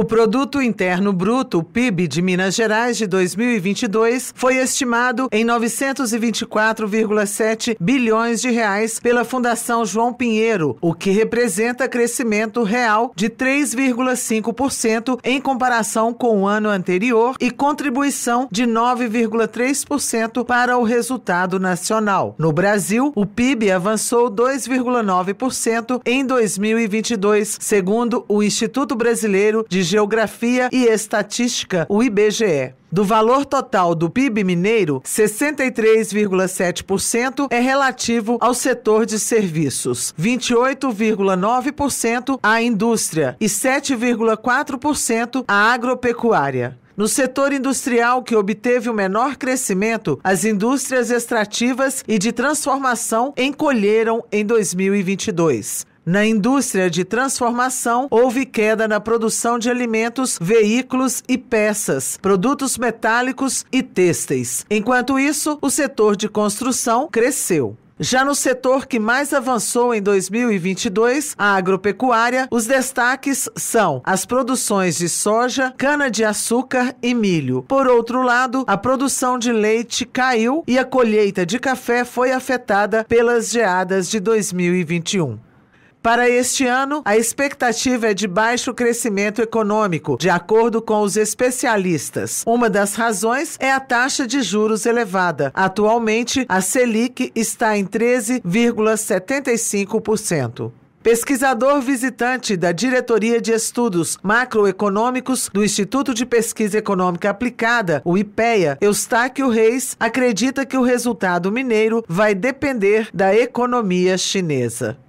O Produto Interno Bruto, PIB, de Minas Gerais de 2022 foi estimado em 924,7 bilhões de reais pela Fundação João Pinheiro, o que representa crescimento real de 3,5% em comparação com o ano anterior e contribuição de 9,3% para o resultado nacional. No Brasil, o PIB avançou 2,9% em 2022, segundo o Instituto Brasileiro de Geografia e Estatística, o IBGE. Do valor total do PIB mineiro, 63,7% é relativo ao setor de serviços, 28,9% à indústria e 7,4% à agropecuária. No setor industrial, que obteve o menor crescimento, as indústrias extrativas e de transformação encolheram em 2022. Na indústria de transformação, houve queda na produção de alimentos, veículos e peças, produtos metálicos e têxteis. Enquanto isso, o setor de construção cresceu. Já no setor que mais avançou em 2022, a agropecuária, os destaques são as produções de soja, cana-de-açúcar e milho. Por outro lado, a produção de leite caiu e a colheita de café foi afetada pelas geadas de 2021. Para este ano, a expectativa é de baixo crescimento econômico, de acordo com os especialistas. Uma das razões é a taxa de juros elevada. Atualmente, a Selic está em 13,75%. Pesquisador visitante da Diretoria de Estudos Macroeconômicos do Instituto de Pesquisa Econômica Aplicada, o IPEA, Eustáquio Reis, acredita que o resultado mineiro vai depender da economia chinesa.